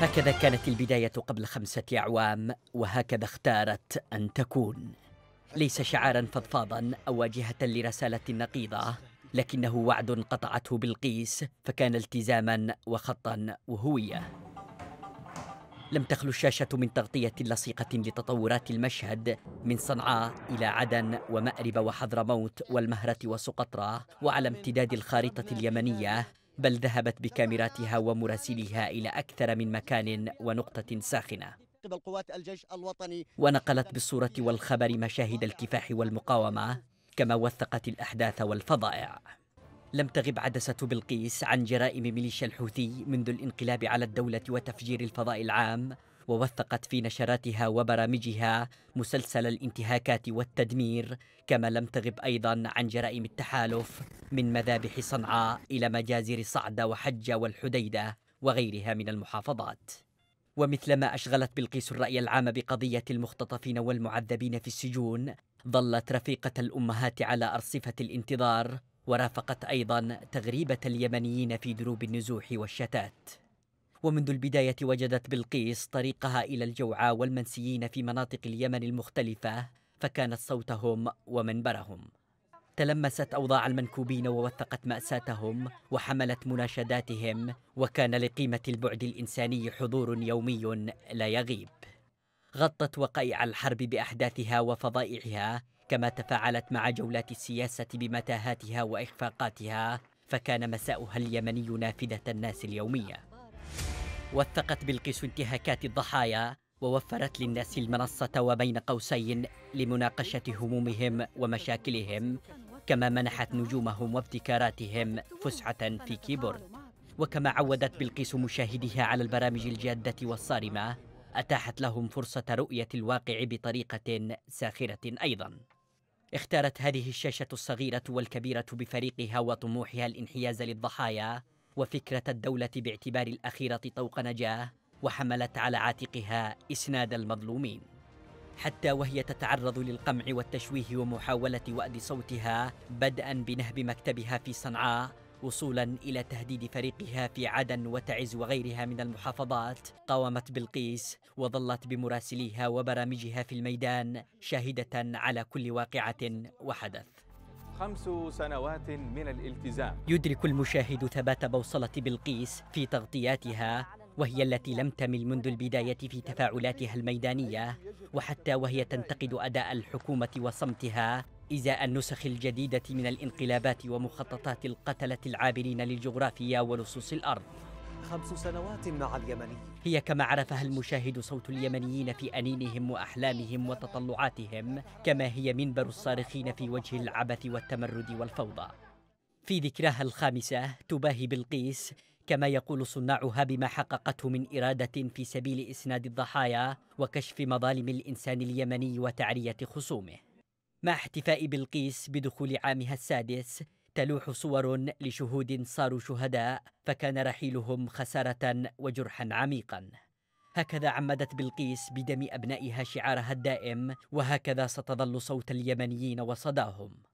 هكذا كانت البداية قبل خمسة أعوام وهكذا اختارت أن تكون ليس شعارا فضفاضا أو واجهة لرسالة نقيضة لكنه وعد قطعته بلقيس فكان التزاما وخطا وهوية لم تخلو الشاشة من تغطية لصيقة لتطورات المشهد من صنعاء إلى عدن ومأرب وحضرموت والمهرة وسقطرى وعلى امتداد الخارطة اليمنية بل ذهبت بكاميراتها ومراسليها إلى أكثر من مكان ونقطة ساخنة الجيش الوطني ونقلت بالصورة والخبر مشاهد الكفاح والمقاومة كما وثقت الأحداث والفظائع لم تغب عدسة بلقيس عن جرائم ميليشيا الحوثي منذ الانقلاب على الدولة وتفجير الفضاء العام ووثقت في نشراتها وبرامجها مسلسل الانتهاكات والتدمير كما لم تغب أيضا عن جرائم التحالف من مذابح صنعاء إلى مجازر صعدة وحجة والحديدة وغيرها من المحافظات ومثلما أشغلت بلقيس الرأي العام بقضية المختطفين والمعذبين في السجون ظلت رفيقة الأمهات على أرصفة الانتظار ورافقت أيضا تغريبة اليمنيين في دروب النزوح والشتات ومنذ البداية وجدت بلقيس طريقها إلى الجوعى والمنسيين في مناطق اليمن المختلفة فكانت صوتهم ومنبرهم تلمست أوضاع المنكوبين ووثقت مأساتهم وحملت مناشداتهم وكان لقيمة البعد الإنساني حضور يومي لا يغيب غطت وقائع الحرب بأحداثها وفضائعها كما تفاعلت مع جولات السياسة بمتاهاتها وإخفاقاتها فكان مساؤها اليمني نافذة الناس اليومية وثقت بلقيس انتهاكات الضحايا ووفرت للناس المنصة وبين قوسين لمناقشة همومهم ومشاكلهم كما منحت نجومهم وابتكاراتهم فسحة في كيبورد وكما عودت بلقيس مشاهديها على البرامج الجادة والصارمة أتاحت لهم فرصة رؤية الواقع بطريقة ساخرة أيضا اختارت هذه الشاشة الصغيرة والكبيرة بفريقها وطموحها الانحياز للضحايا وفكرة الدولة باعتبار الأخيرة طوق نجاة وحملت على عاتقها إسناد المظلومين حتى وهي تتعرض للقمع والتشويه ومحاولة وأد صوتها بدءا بنهب مكتبها في صنعاء وصولا إلى تهديد فريقها في عدن وتعز وغيرها من المحافظات قاومت بلقيس وظلت بمراسليها وبرامجها في الميدان شاهدة على كل واقعة وحدث خمس سنوات من الالتزام يدرك المشاهد ثبات بوصلة بلقيس في تغطياتها وهي التي لم تمل منذ البداية في تفاعلاتها الميدانية وحتى وهي تنتقد أداء الحكومة وصمتها إزاء النسخ الجديدة من الانقلابات ومخططات القتلة العابرين للجغرافيا ولصوص الأرض خمس سنوات مع اليمني هي كما عرفها المشاهد صوت اليمنيين في أنينهم وأحلامهم وتطلعاتهم كما هي منبر الصارخين في وجه العبث والتمرد والفوضى في ذكراها الخامسة تباهي بلقيس كما يقول صناعها بما حققته من إرادة في سبيل إسناد الضحايا وكشف مظالم الإنسان اليمني وتعرية خصومه مع احتفاء بلقيس بدخول عامها السادس تلوح صور لشهود صاروا شهداء فكان رحيلهم خساره وجرحا عميقا هكذا عمدت بلقيس بدم ابنائها شعارها الدائم وهكذا ستظل صوت اليمنيين وصداهم